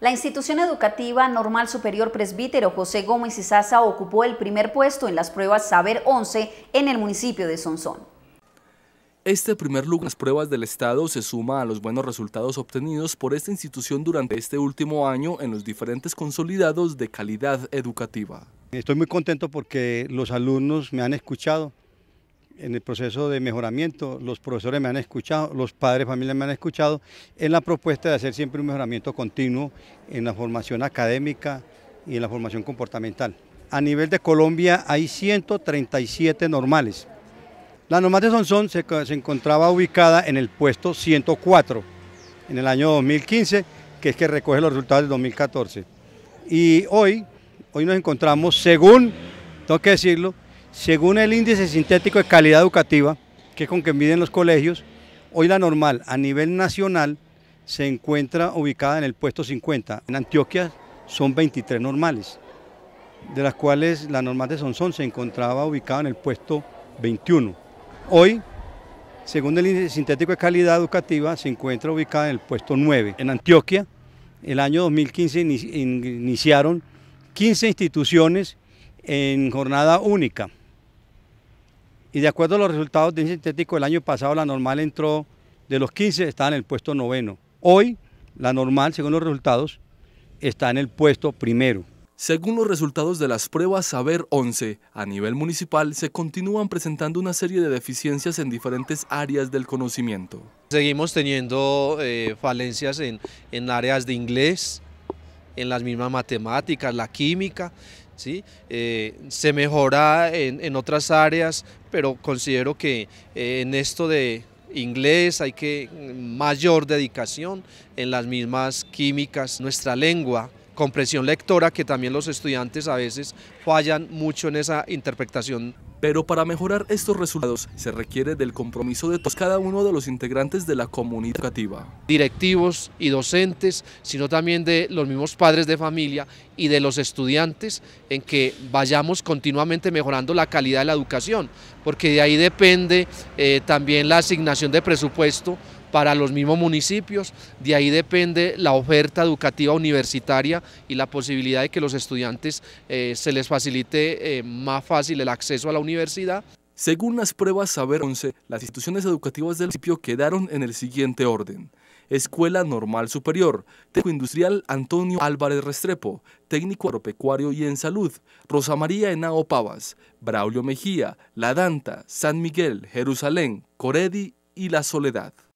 La institución educativa Normal Superior Presbítero José Gómez Sasa ocupó el primer puesto en las pruebas Saber 11 en el municipio de Sonsón. Este primer lugar en las pruebas del Estado se suma a los buenos resultados obtenidos por esta institución durante este último año en los diferentes consolidados de calidad educativa. Estoy muy contento porque los alumnos me han escuchado, en el proceso de mejoramiento, los profesores me han escuchado, los padres de familia me han escuchado, en la propuesta de hacer siempre un mejoramiento continuo en la formación académica y en la formación comportamental. A nivel de Colombia hay 137 normales. La normal de Sonsón se, encontraba ubicada en el puesto 104 en el año 2015, que es que recoge los resultados del 2014. Y hoy, hoy nos encontramos, según, tengo que decirlo, según el índice sintético de calidad educativa, que es con que miden los colegios, hoy la normal a nivel nacional se encuentra ubicada en el puesto 50. En Antioquia son 23 normales, de las cuales la normal de Sonson se encontraba ubicada en el puesto 21. Hoy, según el índice sintético de calidad educativa, se encuentra ubicada en el puesto 9. En Antioquia, el año 2015 iniciaron 15 instituciones en jornada única y de acuerdo a los resultados de sintético del año pasado, la normal entró de los 15, está en el puesto noveno. Hoy, la normal, según los resultados, está en el puesto primero. Según los resultados de las pruebas Saber 11, a nivel municipal se continúan presentando una serie de deficiencias en diferentes áreas del conocimiento. Seguimos teniendo eh, falencias en, en áreas de inglés, en las mismas matemáticas, la química, ¿sí? Eh, se mejora en, otras áreas, pero considero que eh, en esto de inglés hay que mm, mayor dedicación en las mismas químicas, nuestra lengua, comprensión lectora, que también los estudiantes a veces fallan mucho en esa interpretación pero para mejorar estos resultados se requiere del compromiso de todos cada uno de los integrantes de la comunidad educativa. Directivos y docentes, sino también de los mismos padres de familia y de los estudiantes en que vayamos continuamente mejorando la calidad de la educación, porque de ahí depende eh, también la asignación de presupuesto para los mismos municipios, de ahí depende la oferta educativa universitaria y la posibilidad de que los estudiantes eh, se les facilite eh, más fácil el acceso a la universidad. Según las pruebas Saber 11, las instituciones educativas del municipio quedaron en el siguiente orden. Escuela Normal Superior, Técnico Industrial Antonio Álvarez Restrepo, Técnico Agropecuario y en Salud, Rosa María Henao Pavas, Braulio Mejía, La Danta, San Miguel, Jerusalén, Coredi y La Soledad.